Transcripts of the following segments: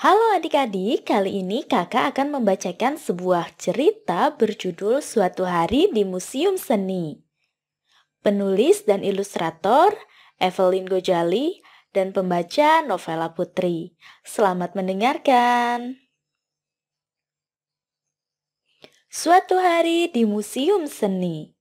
Halo adik-adik, kali ini kakak akan membacakan sebuah cerita berjudul Suatu Hari di Museum Seni. Penulis dan ilustrator Evelyn Gojali dan pembaca Novela Putri. Selamat mendengarkan. Suatu hari di Museum Seni.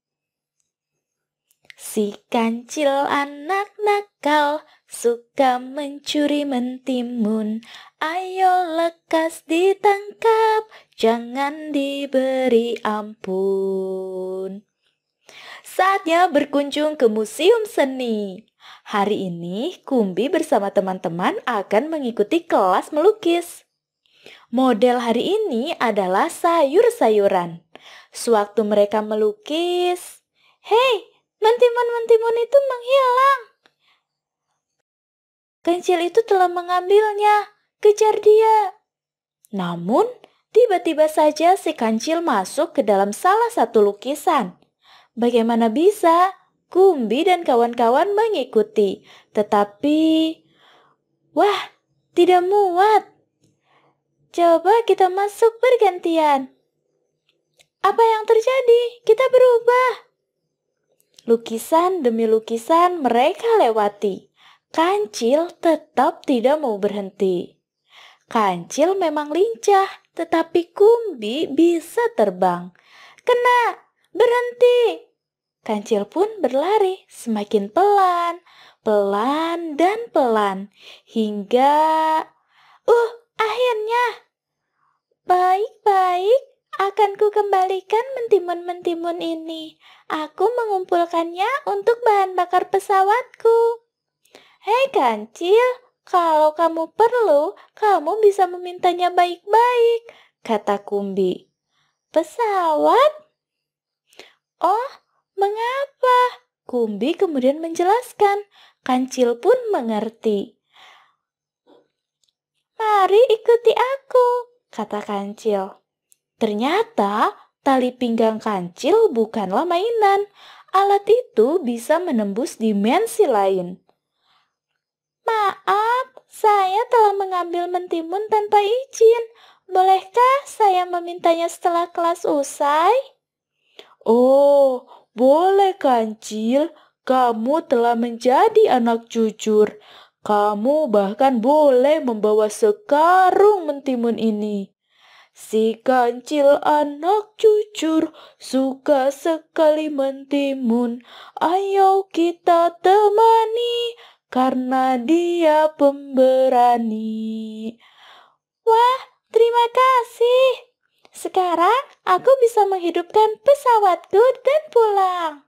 Si kancil anak nakal suka mencuri mentimun. Ayo lekas ditangkap, jangan diberi ampun. Saatnya berkunjung ke Museum Seni. Hari ini Kumbi bersama teman-teman akan mengikuti kelas melukis. Model hari ini adalah sayur-sayuran. Sewaktu mereka melukis, "Hei, mentimun-mentimun itu menghilang. Kancil itu telah mengambilnya. Kejar dia. Namun, tiba-tiba saja si kancil masuk ke dalam salah satu lukisan. Bagaimana bisa? Kumbi dan kawan-kawan mengikuti. Tetapi, wah, tidak muat. Coba kita masuk bergantian. Apa yang terjadi? Kita berubah. Lukisan demi lukisan mereka lewati. Kancil tetap tidak mau berhenti. Kancil memang lincah, tetapi Kumbi bisa terbang. Kena, berhenti. Kancil pun berlari semakin pelan, pelan dan pelan hingga uh akhirnya akan kembalikan mentimun-mentimun ini. Aku mengumpulkannya untuk bahan bakar pesawatku. Hei kancil, kalau kamu perlu, kamu bisa memintanya baik-baik, kata Kumbi. Pesawat? Oh, mengapa? Kumbi kemudian menjelaskan. Kancil pun mengerti. Mari ikuti aku, kata Kancil. Ternyata tali pinggang kancil bukanlah mainan. Alat itu bisa menembus dimensi lain. Maaf, saya telah mengambil mentimun tanpa izin. Bolehkah saya memintanya setelah kelas usai? Oh, boleh kancil. Kamu telah menjadi anak jujur. Kamu bahkan boleh membawa sekarung mentimun ini. Si kancil anak cucur suka sekali mentimun Ayo kita temani karena dia pemberani Wah terima kasih Sekarang aku bisa menghidupkan pesawatku dan pulang